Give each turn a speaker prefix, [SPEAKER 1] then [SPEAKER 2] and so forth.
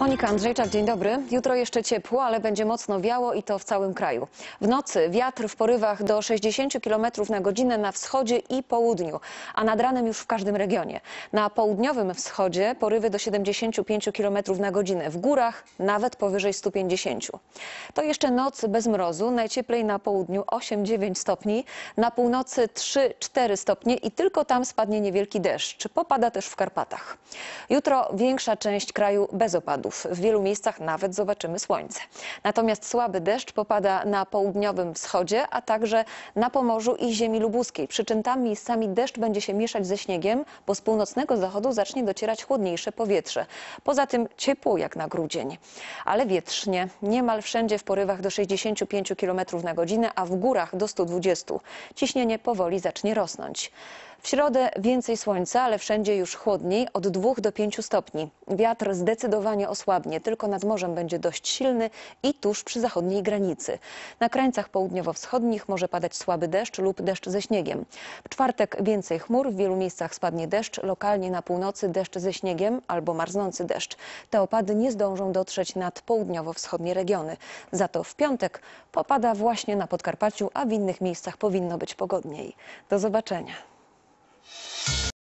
[SPEAKER 1] Monika Andrzejczak, dzień dobry. Jutro jeszcze ciepło, ale będzie mocno wiało i to w całym kraju. W nocy wiatr w porywach do 60 km na godzinę na wschodzie i południu, a nad ranem już w każdym regionie. Na południowym wschodzie porywy do 75 km na godzinę, w górach nawet powyżej 150. To jeszcze noc bez mrozu, najcieplej na południu 8-9 stopni, na północy 3-4 stopnie i tylko tam spadnie niewielki deszcz. Popada też w Karpatach. Jutro większa część kraju bez opadu opadów. W wielu miejscach nawet zobaczymy słońce. Natomiast słaby deszcz popada na południowym wschodzie, a także na Pomorzu i ziemi lubuskiej. Przyczyn tam miejscami deszcz będzie się mieszać ze śniegiem, bo z północnego zachodu zacznie docierać chłodniejsze powietrze. Poza tym ciepło jak na grudzień. Ale wietrznie. Niemal wszędzie w porywach do 65 km na godzinę, a w górach do 120. Ciśnienie powoli zacznie rosnąć. W środę więcej słońca, ale wszędzie już chłodniej, od 2 do 5 stopni. Wiatr zdecydowanie osłabnie, tylko nad morzem będzie dość silny i tuż przy zachodniej granicy. Na krańcach południowo-wschodnich może padać słaby deszcz lub deszcz ze śniegiem. W czwartek więcej chmur, w wielu miejscach spadnie deszcz, lokalnie na północy deszcz ze śniegiem albo marznący deszcz. Te opady nie zdążą dotrzeć nad południowo-wschodnie regiony. Za to w piątek popada właśnie na Podkarpaciu, a w innych miejscach powinno być pogodniej. Do zobaczenia.